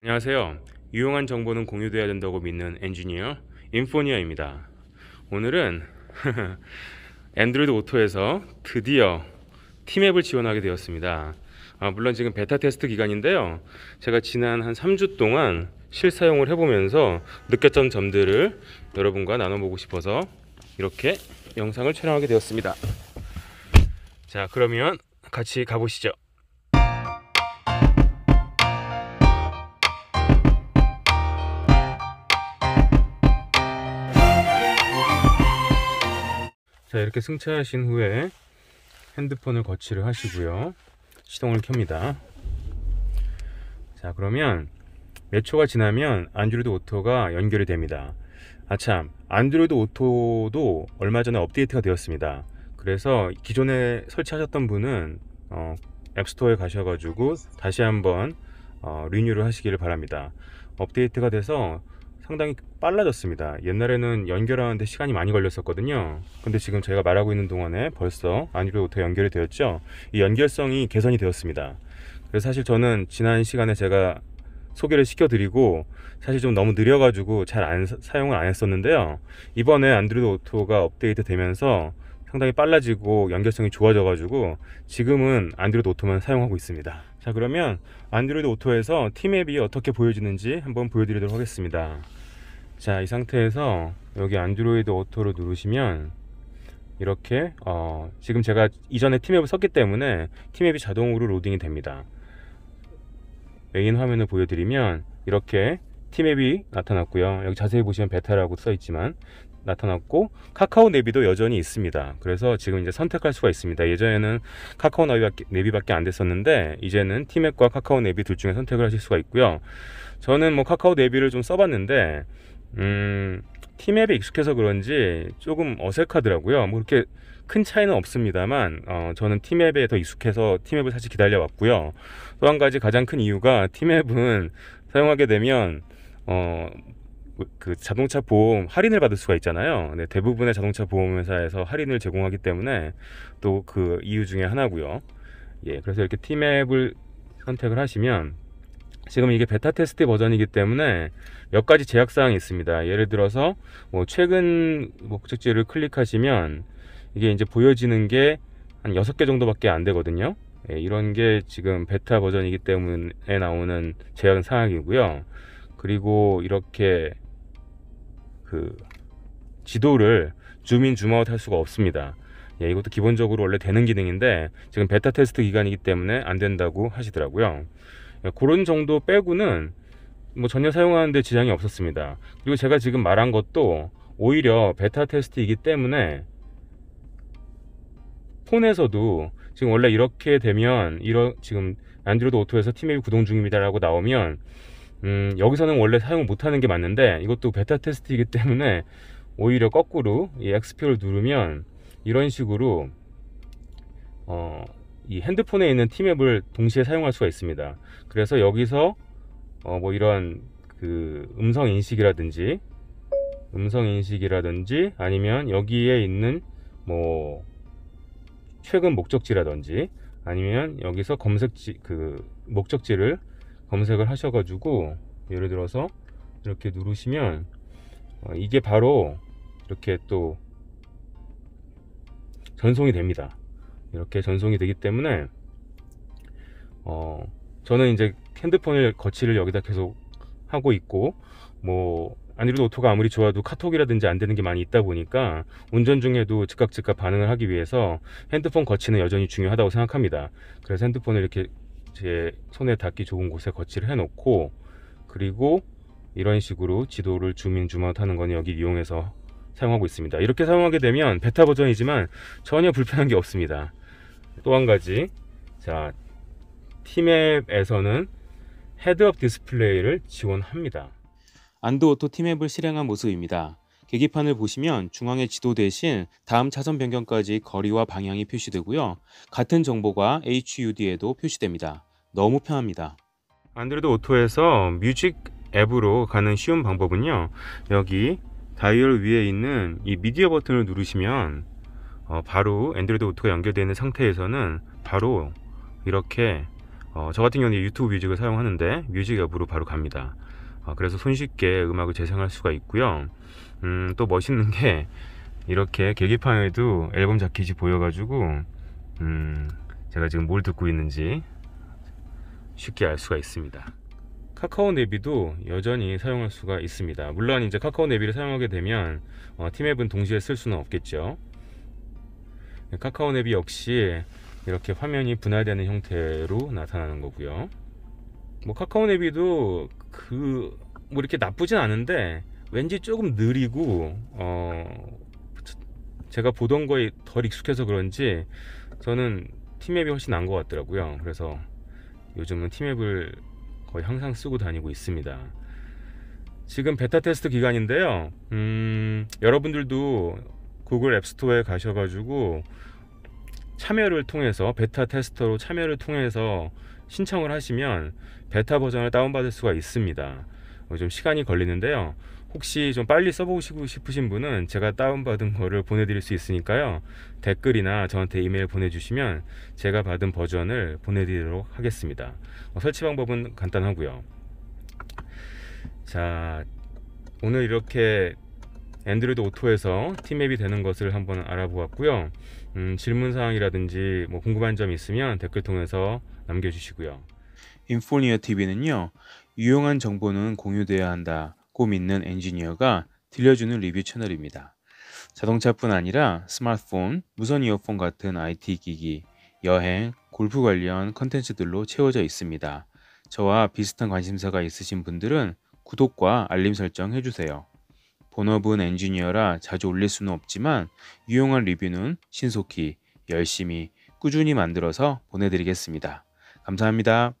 안녕하세요. 유용한 정보는 공유돼야 된다고 믿는 엔지니어 인포니아입니다. 오늘은 앤드로이드 오토에서 드디어 팀앱을 지원하게 되었습니다. 아, 물론 지금 베타 테스트 기간인데요. 제가 지난 한 3주 동안 실사용을 해보면서 느꼈던 점들을 여러분과 나눠보고 싶어서 이렇게 영상을 촬영하게 되었습니다. 자, 그러면 같이 가보시죠. 자 이렇게 승차하신 후에 핸드폰을 거치를 하시고요 시동을 켭니다 자 그러면 몇 초가 지나면 안드로이드 오토가 연결이 됩니다 아참 안드로이드 오토도 얼마 전에 업데이트가 되었습니다 그래서 기존에 설치하셨던 분은 어, 앱스토어에 가셔가지고 다시 한번 어, 리뉴를 하시기를 바랍니다 업데이트가 돼서 상당히 빨라졌습니다. 옛날에는 연결하는데 시간이 많이 걸렸었거든요. 근데 지금 제가 말하고 있는 동안에 벌써 안드로이드부터 연결이 되었죠. 이 연결성이 개선이 되었습니다. 그래서 사실 저는 지난 시간에 제가 소개를 시켜드리고 사실 좀 너무 느려가지고 잘 안, 사용을 안 했었는데요. 이번에 안드로이드 오토가 업데이트 되면서 상당히 빨라지고 연결성이 좋아져가지고 지금은 안드로이드 오토만 사용하고 있습니다. 자 그러면 안드로이드 오토에서 팀앱이 어떻게 보여지는지 한번 보여드리도록 하겠습니다. 자, 이 상태에서 여기 안드로이드 오토로 누르시면 이렇게 어, 지금 제가 이전에 티맵을 썼기 때문에 티맵이 자동으로 로딩이 됩니다. 메인 화면을 보여드리면 이렇게 티맵이 나타났고요. 여기 자세히 보시면 베타라고 써있지만 나타났고 카카오 내비도 여전히 있습니다. 그래서 지금 이제 선택할 수가 있습니다. 예전에는 카카오 내비밖에 안 됐었는데 이제는 티맵과 카카오 내비 둘 중에 선택을 하실 수가 있고요. 저는 뭐 카카오 내비를 좀 써봤는데 음, 티맵에 익숙해서 그런지 조금 어색하더라고요. 뭐 그렇게 큰 차이는 없습니다만 어, 저는 티맵에 더 익숙해서 티맵을 사실 기다려왔고요. 또 한 가지 가장 큰 이유가 티맵은 사용하게 되면 어, 그 자동차 보험 할인을 받을 수가 있잖아요. 네, 대부분의 자동차 보험회사에서 할인을 제공하기 때문에 또 그 이유 중에 하나고요. 예, 그래서 이렇게 티맵을 선택을 하시면 지금 이게 베타 테스트 버전이기 때문에 몇 가지 제약 사항이 있습니다. 예를 들어서 뭐 최근 목적지를 클릭하시면 이게 이제 보여지는 게 한 6개 정도밖에 안 되거든요. 예, 이런 게 지금 베타 버전이기 때문에 나오는 제약 사항이고요. 그리고 이렇게 그 지도를 줌인 줌아웃 할 수가 없습니다. 예, 이것도 기본적으로 원래 되는 기능인데 지금 베타 테스트 기간이기 때문에 안 된다고 하시더라고요. 예, 그런 정도 빼고는 뭐 전혀 사용하는데 지장이 없었습니다. 그리고 제가 지금 말한 것도 오히려 베타 테스트이기 때문에 폰에서도 지금 원래 이렇게 되면 이러 지금 안드로드 오토에서 팀앱이 구동 중입니다라고 나오면 음, 여기서는 원래 사용 을 못하는 게 맞는데 이것도 베타 테스트이기 때문에 오히려 거꾸로 이 x p 를 누르면 이런 식으로 어, 이 핸드폰에 있는 티맵을 동시에 사용할 수가 있습니다. 그래서 여기서 어뭐 이런 그 음성 인식이라든지 음성 인식이라든지 아니면 여기에 있는 뭐 최근 목적지라든지 아니면 여기서 검색지 그 목적지를 검색을 하셔가지고 예를 들어서 이렇게 누르시면 어 이게 바로 이렇게 또 전송이 됩니다. 이렇게 전송이 되기 때문에 어 저는 이제 핸드폰을 거치를 여기다 계속 하고 있고 뭐 안드로이드 오토가 아무리 좋아도 카톡이라든지 안 되는 게 많이 있다 보니까 운전 중에도 즉각 즉각 반응을 하기 위해서 핸드폰 거치는 여전히 중요하다고 생각합니다. 그래서 핸드폰을 이렇게 제 손에 닿기 좋은 곳에 거치를 해놓고 그리고 이런 식으로 지도를 줌인 줌아웃하는 건 여기 이용해서 사용하고 있습니다. 이렇게 사용하게 되면 베타 버전이지만 전혀 불편한 게 없습니다. 또한 가지 자 티맵에서는 헤드업 디스플레이를 지원합니다. 안드오토 티맵을 실행한 모습입니다. 계기판을 보시면 중앙의 지도 대신 다음 차선 변경까지 거리와 방향이 표시되고요. 같은 정보가 HUD에도 표시됩니다. 너무 편합니다. 안드로이드 오토에서 뮤직 앱으로 가는 쉬운 방법은요. 여기 다이얼 위에 있는 이 미디어 버튼을 누르시면 어, 바로 안드로이드 오토가 연결되어 있는 상태에서는 바로 이렇게 어, 저 같은 경우는 유튜브 뮤직을 사용하는데 뮤직 앱으로 바로 갑니다 어, 그래서 손쉽게 음악을 재생할 수가 있고요 음, 또 멋있는 게 이렇게 계기판에도 앨범 자켓이 보여가지고 음, 제가 지금 뭘 듣고 있는지 쉽게 알 수가 있습니다 카카오 내비도 여전히 사용할 수가 있습니다 물론 이제 카카오 내비를 사용하게 되면 어, 팀앱은 동시에 쓸 수는 없겠죠 카카오 앱이 역시 이렇게 화면이 분할되는 형태로 나타나는 거고요. 뭐 카카오 앱이도 그 뭐 이렇게 나쁘진 않은데 왠지 조금 느리고 어 제가 보던 거에 덜 익숙해서 그런지 저는 팀앱이 훨씬 나은 것 같더라고요. 그래서 요즘은 팀앱을 거의 항상 쓰고 다니고 있습니다. 지금 베타 테스트 기간인데요. 음, 여러분들도 구글 앱스토어에 가셔가지고 참여를 통해서 베타 테스터로 참여를 통해서 신청을 하시면 베타 버전을 다운받을 수가 있습니다. 어, 좀 시간이 걸리는데요. 혹시 좀 빨리 써보시고 싶으신 분은 제가 다운받은 거를 보내드릴 수 있으니까요. 댓글이나 저한테 이메일 보내주시면 제가 받은 버전을 보내드리도록 하겠습니다. 어, 설치 방법은 간단하고요. 자, 오늘 이렇게 앤드로이드 오토에서 팀맵이 되는 것을 한번 알아보았고요. 음, 질문 사항이라든지 뭐 궁금한 점이 있으면 댓글 통해서 남겨주시고요. 인포니어 TV는요. 유용한 정보는 공유되어야 한다고 믿는 엔지니어가 들려주는 리뷰 채널입니다. 자동차뿐 아니라 스마트폰, 무선 이어폰 같은 IT 기기, 여행, 골프 관련 컨텐츠들로 채워져 있습니다. 저와 비슷한 관심사가 있으신 분들은 구독과 알림 설정 해주세요. 본업은 엔지니어라 자주 올릴 수는 없지만 유용한 리뷰는 신속히 열심히 꾸준히 만들어서 보내드리겠습니다. 감사합니다.